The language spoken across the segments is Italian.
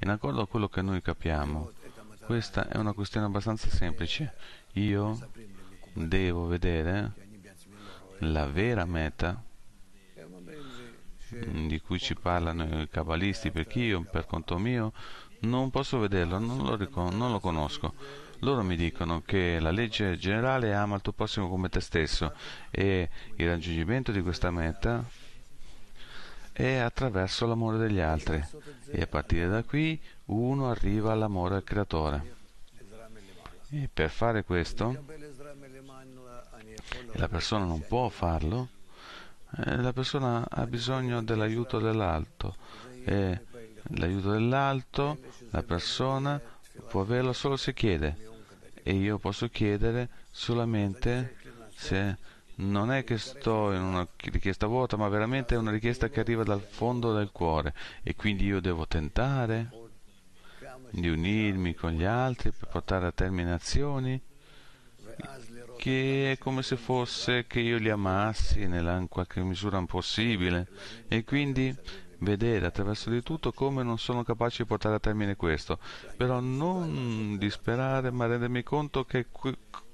In accordo a quello che noi capiamo, questa è una questione abbastanza semplice. Io devo vedere la vera meta di cui ci parlano i cabalisti, perché io per conto mio non posso vederlo, non lo, ricon- non lo conosco. Loro mi dicono che la legge generale ama il tuo prossimo come te stesso e il raggiungimento di questa meta è attraverso l'amore degli altri e a partire da qui uno arriva all'amore al creatore. E per fare questo, e la persona non può farlo, eh, la persona ha bisogno dell'aiuto dell'alto e l'aiuto dell'alto, la persona può averlo solo se chiede e io posso chiedere solamente se non è che sto in una richiesta vuota, ma veramente è una richiesta che arriva dal fondo del cuore e quindi io devo tentare di unirmi con gli altri per portare a termine azioni che è come se fosse che io li amassi nella qualche misura impossibile e quindi vedere attraverso di tutto come non sono capace di portare a termine questo, però non disperare ma rendermi conto che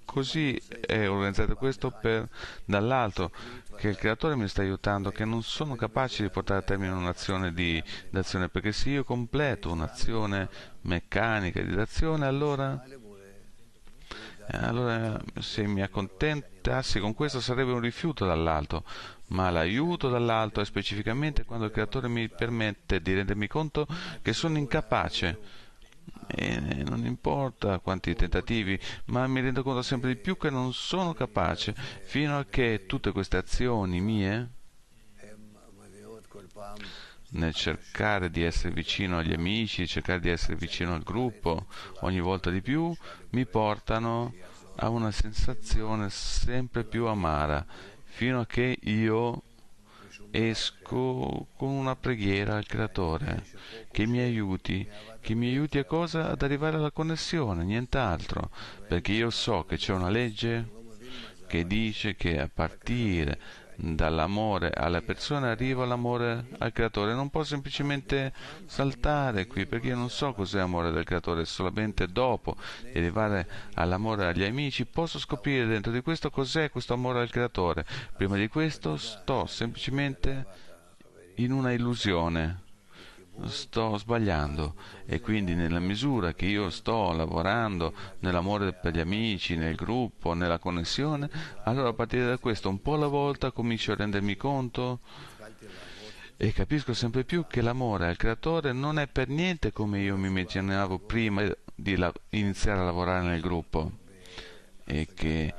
così è organizzato questo per, dall'alto, che il creatore mi sta aiutando, che non sono capace di portare a termine un'azione di d'azione, perché se io completo un'azione meccanica di d'azione, allora, eh, allora se mi accontentassi con questo sarebbe un rifiuto dall'alto, ma l'aiuto dall'alto è specificamente quando il creatore mi permette di rendermi conto che sono incapace e non importa quanti tentativi, ma mi rendo conto sempre di più che non sono capace, fino a che tutte queste azioni mie nel cercare di essere vicino agli amici, cercare di essere vicino al gruppo, ogni volta di più mi portano a una sensazione sempre più amara, fino a che io esco con una preghiera al creatore che mi aiuti, che mi aiuti a cosa? Ad arrivare alla connessione, nient'altro, perché io so che c'è una legge che dice che a partire Dall'amore alla persona arriva l'amore al creatore. Non posso semplicemente saltare qui perché io non so cos'è l'amore del creatore. Solamente dopo di arrivare all'amore agli amici posso scoprire dentro di questo cos'è questo amore al creatore. Prima di questo sto semplicemente in una illusione sto sbagliando e quindi nella misura che io sto lavorando nell'amore per gli amici, nel gruppo, nella connessione, allora a partire da questo un po' alla volta comincio a rendermi conto e capisco sempre più che l'amore al creatore non è per niente come io mi immaginavo prima di la- iniziare a lavorare nel gruppo e che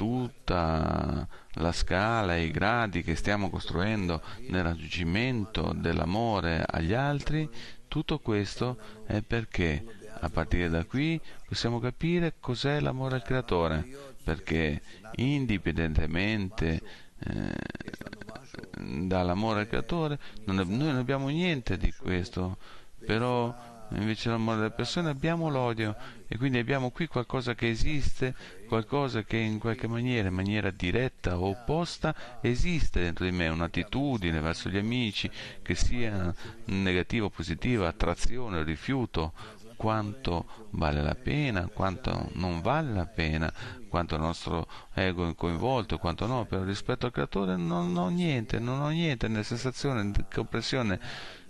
tutta la scala e i gradi che stiamo costruendo nel raggiungimento dell'amore agli altri, tutto questo è perché a partire da qui possiamo capire cos'è l'amore al creatore, perché indipendentemente eh, dall'amore al creatore non è, noi non abbiamo niente di questo, però invece l'amore delle persone abbiamo l'odio e quindi abbiamo qui qualcosa che esiste, qualcosa che in qualche maniera, in maniera diretta o opposta, esiste dentro di me, un'attitudine verso gli amici, che sia negativa o positiva, attrazione o rifiuto, quanto vale la pena, quanto non vale la pena, quanto il nostro ego è coinvolto, quanto no, però rispetto al creatore non ho niente, non ho niente né sensazione né comprensione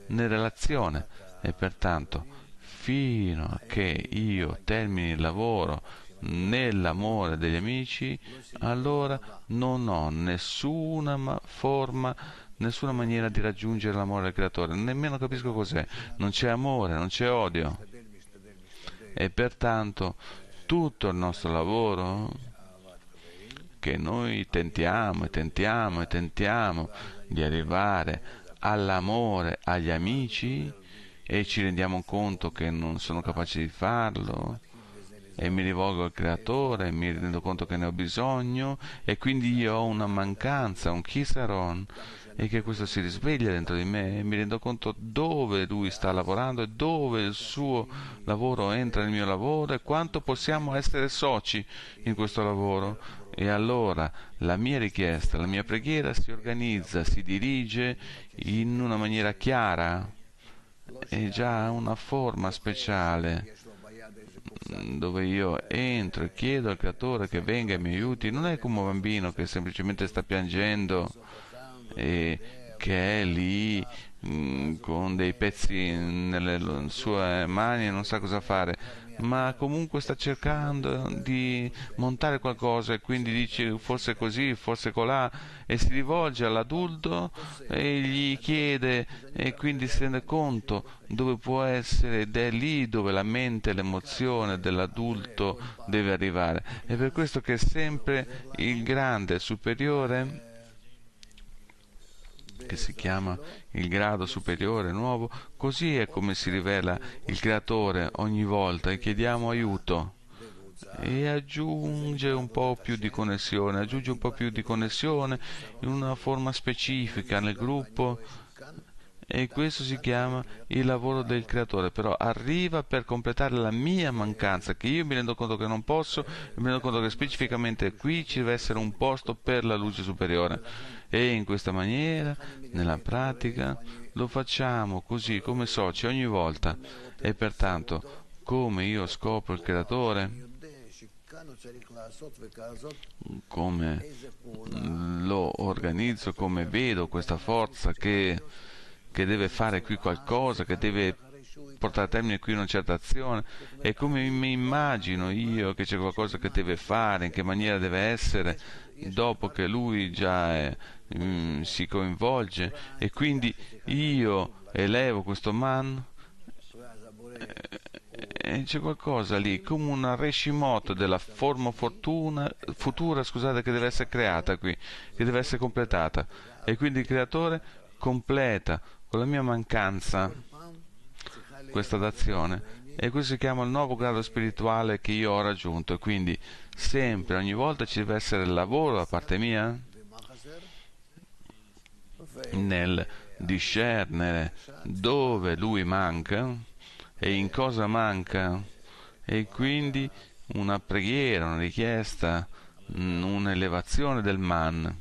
né relazione. E pertanto, fino a che io termini il lavoro nell'amore degli amici, allora non ho nessuna forma, nessuna maniera di raggiungere l'amore del creatore, nemmeno capisco cos'è, non c'è amore, non c'è odio. E pertanto tutto il nostro lavoro che noi tentiamo e tentiamo e tentiamo di arrivare all'amore agli amici e ci rendiamo conto che non sono capace di farlo e mi rivolgo al creatore e mi rendo conto che ne ho bisogno e quindi io ho una mancanza, un chisaron e che questo si risveglia dentro di me e mi rendo conto dove lui sta lavorando e dove il suo lavoro entra nel mio lavoro e quanto possiamo essere soci in questo lavoro e allora la mia richiesta, la mia preghiera si organizza, si dirige in una maniera chiara è già una forma speciale mm, dove io entro e chiedo al creatore che venga e mi aiuti, non è come un bambino che semplicemente sta piangendo e che è lì mh, mm, con dei pezzi nelle sue mani e non sa cosa fare, ma comunque sta cercando di montare qualcosa e quindi dice forse così, forse colà e si rivolge all'adulto e gli chiede e quindi si rende conto dove può essere ed è lì dove la mente e l'emozione dell'adulto deve arrivare. È per questo che sempre il grande il superiore che si chiama il grado superiore nuovo, così è come si rivela il creatore ogni volta e chiediamo aiuto e aggiunge un po' più di connessione, aggiunge un po' più di connessione in una forma specifica nel gruppo e questo si chiama il lavoro del creatore, però arriva per completare la mia mancanza, che io mi rendo conto che non posso, mi rendo conto che specificamente qui ci deve essere un posto per la luce superiore. E in questa maniera, nella pratica, lo facciamo così come soci ogni volta e pertanto come io scopro il creatore come lo organizzo, come vedo questa forza che che deve fare qui qualcosa, che deve portare a termine qui una certa azione e come mi immagino io che c'è qualcosa che deve fare, in che maniera deve essere dopo che lui già è, eh, mm, si coinvolge e quindi io elevo questo man eh, e c'è qualcosa lì come un rescimoto della forma fortuna, futura scusate, che deve essere creata qui, che deve essere completata e quindi il creatore completa con la mia mancanza questa d'azione e questo si chiama il nuovo grado spirituale che io ho raggiunto e quindi sempre, ogni volta ci deve essere il lavoro da parte mia nel discernere dove lui manca e in cosa manca e quindi una preghiera, una richiesta, un'elevazione del man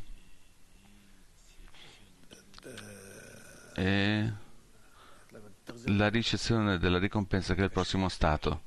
è la ricezione della ricompensa che è il prossimo stato.